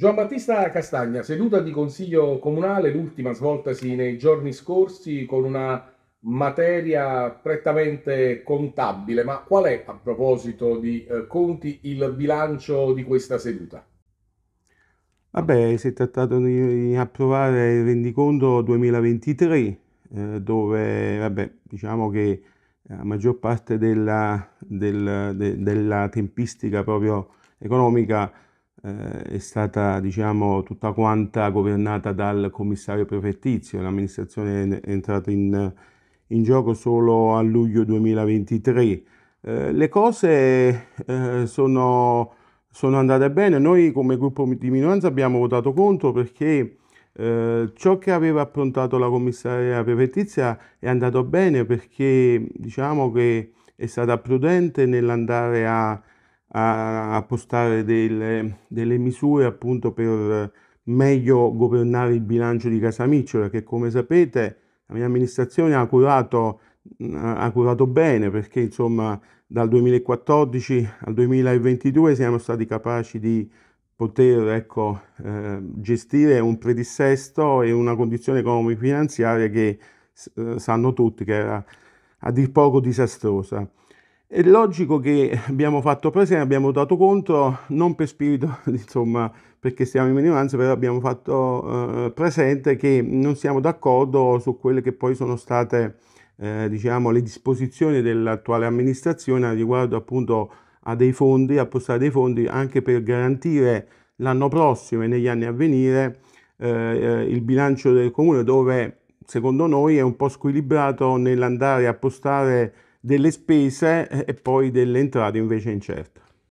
Gian Battista Castagna, seduta di consiglio comunale, l'ultima svoltasi nei giorni scorsi con una materia prettamente contabile, ma qual è a proposito di eh, conti il bilancio di questa seduta? Vabbè, si è trattato di approvare il rendiconto 2023, eh, dove vabbè, diciamo che la maggior parte della, del, de, della tempistica proprio economica eh, è stata diciamo, tutta quanta governata dal commissario prefettizio, l'amministrazione è entrata in, in gioco solo a luglio 2023. Eh, le cose eh, sono, sono, andate bene, noi come gruppo di minoranza abbiamo votato contro perché eh, ciò che aveva approntato la commissaria prefettizia è andato bene perché diciamo che è stata prudente nell'andare a a, a postare delle, delle, misure appunto per eh, meglio governare il bilancio di Casa Micciola che come sapete la mia amministrazione ha curato, mm, ha curato bene perché insomma dal 2014 al 2022 siamo stati capaci di poter ecco, eh, gestire un predissesto e una condizione economico-finanziaria che eh, sanno tutti che era a dir poco disastrosa. È logico che abbiamo fatto presente, abbiamo votato contro, non per spirito, insomma, perché siamo in minoranza, però abbiamo fatto eh, presente che non siamo d'accordo su quelle che poi sono state, eh, diciamo, le disposizioni dell'attuale amministrazione riguardo appunto a dei fondi, a postare dei fondi anche per garantire l'anno prossimo e negli anni a venire eh, eh, il bilancio del comune dove secondo noi è un po' squilibrato nell'andare a postare delle spese eh, e poi delle entrate invece incerte.